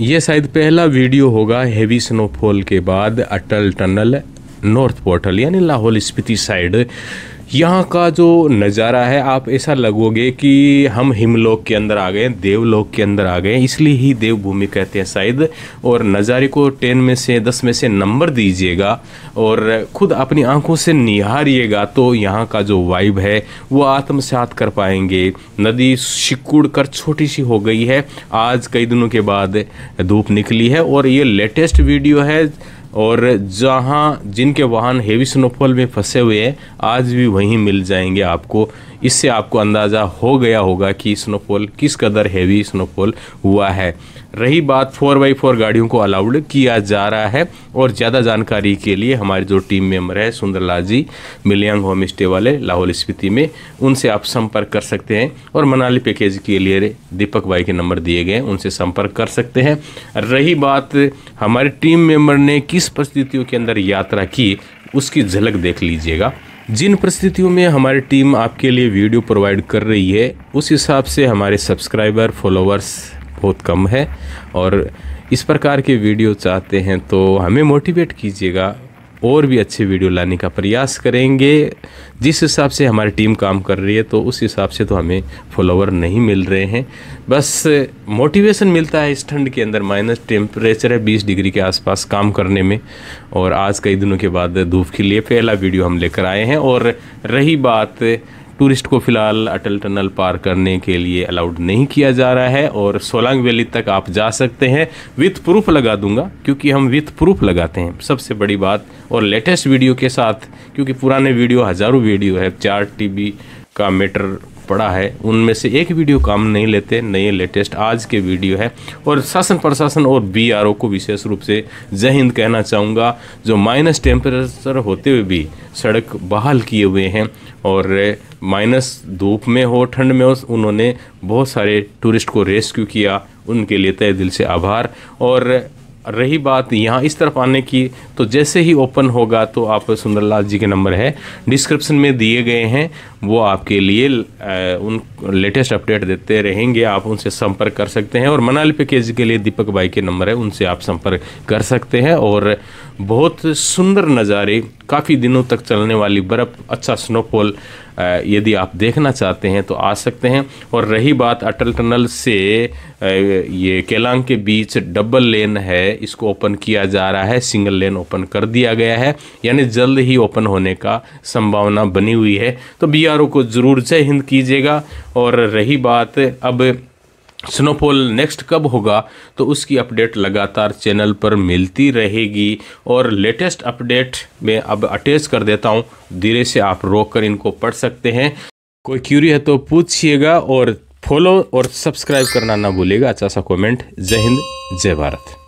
ये शायद पहला वीडियो होगा हेवी स्नोफॉल के बाद अटल टनल नॉर्थ पोर्टल यानी लाहौल स्पीति साइड यहाँ का जो नज़ारा है आप ऐसा लगोगे कि हम हिमलोक के अंदर आ गए देवलोक के अंदर आ गए इसलिए ही देवभूमि कहते हैं शायद और नज़ारे को टेन में से दस में से नंबर दीजिएगा और खुद अपनी आंखों से निहारिएगा तो यहाँ का जो वाइब है वो आत्मसात कर पाएंगे नदी सिकुड़ कर छोटी सी हो गई है आज कई दिनों के बाद धूप निकली है और ये लेटेस्ट वीडियो है और जहाँ जिनके वाहन हेवी स्नोफॉल में फंसे हुए हैं आज भी वहीं मिल जाएंगे आपको इससे आपको अंदाज़ा हो गया होगा कि स्नोफॉल किस कदर हैवी स्नोफॉल हुआ है रही बात फोर बाई फोर गाड़ियों को अलाउड किया जा रहा है और ज़्यादा जानकारी के लिए हमारे जो टीम मेम्बर है सुंदरलाल जी मिलियांग होम स्टे वाले लाहौल स्पीति में उनसे आप संपर्क कर सकते हैं और मनाली पैकेज के लिए दीपक भाई के नंबर दिए गए उनसे संपर्क कर सकते हैं रही बात हमारे टीम मेम्बर ने किस परिस्थितियों के अंदर यात्रा की उसकी झलक देख लीजिएगा जिन परिस्थितियों में हमारी टीम आपके लिए वीडियो प्रोवाइड कर रही है उस हिसाब से हमारे सब्सक्राइबर फॉलोअर्स बहुत कम है और इस प्रकार के वीडियो चाहते हैं तो हमें मोटिवेट कीजिएगा और भी अच्छे वीडियो लाने का प्रयास करेंगे जिस हिसाब से हमारी टीम काम कर रही है तो उस हिसाब से तो हमें फॉलोवर नहीं मिल रहे हैं बस मोटिवेशन मिलता है इस ठंड के अंदर माइनस टेम्परेचर है बीस डिग्री के आसपास काम करने में और आज कई दिनों के बाद धूप के लिए पहला वीडियो हम लेकर आए हैं और रही बात टूरिस्ट को फ़िलहाल अटल टनल पार करने के लिए अलाउड नहीं किया जा रहा है और सोलांग वैली तक आप जा सकते हैं विथ प्रूफ लगा दूंगा क्योंकि हम विथ प्रूफ लगाते हैं सबसे बड़ी बात और लेटेस्ट वीडियो के साथ क्योंकि पुराने वीडियो हज़ारों वीडियो है चार टी का मीटर पड़ा है उनमें से एक वीडियो काम नहीं लेते नए लेटेस्ट आज के वीडियो है और शासन प्रशासन और बी को विशेष रूप से जय हिंद कहना चाहूँगा जो माइनस टेम्परेचर होते हुए भी सड़क बहाल किए हुए हैं और माइनस धूप में हो ठंड में हो उन्होंने बहुत सारे टूरिस्ट को रेस्क्यू किया उनके लिए तय दिल से आभार और रही बात यहाँ इस तरफ आने की तो जैसे ही ओपन होगा तो आप सुंदरलाल जी के नंबर है डिस्क्रिप्शन में दिए गए हैं वो आपके लिए उन लेटेस्ट अपडेट देते रहेंगे आप उनसे संपर्क कर सकते हैं और मनाली पैकेज के लिए दीपक भाई के नंबर है उनसे आप संपर्क कर सकते हैं और बहुत सुंदर नज़ारे काफ़ी दिनों तक चलने वाली बर्फ़ अच्छा स्नोफॉल यदि आप देखना चाहते हैं तो आ सकते हैं और रही बात अटल टनल से ये केलांग के बीच डबल लेन है इसको ओपन किया जा रहा है सिंगल लेन ओपन कर दिया गया है यानी जल्द ही ओपन होने का संभावना बनी हुई है तो बी को ज़रूर जय हिंद कीजिएगा और रही बात अब स्नोफॉल नेक्स्ट कब होगा तो उसकी अपडेट लगातार चैनल पर मिलती रहेगी और लेटेस्ट अपडेट मैं अब अटैच कर देता हूँ धीरे से आप रोक कर इनको पढ़ सकते हैं कोई क्यूरी है तो पूछिएगा और फॉलो और सब्सक्राइब करना ना भूलेगा अच्छा सा कमेंट जय हिंद जय भारत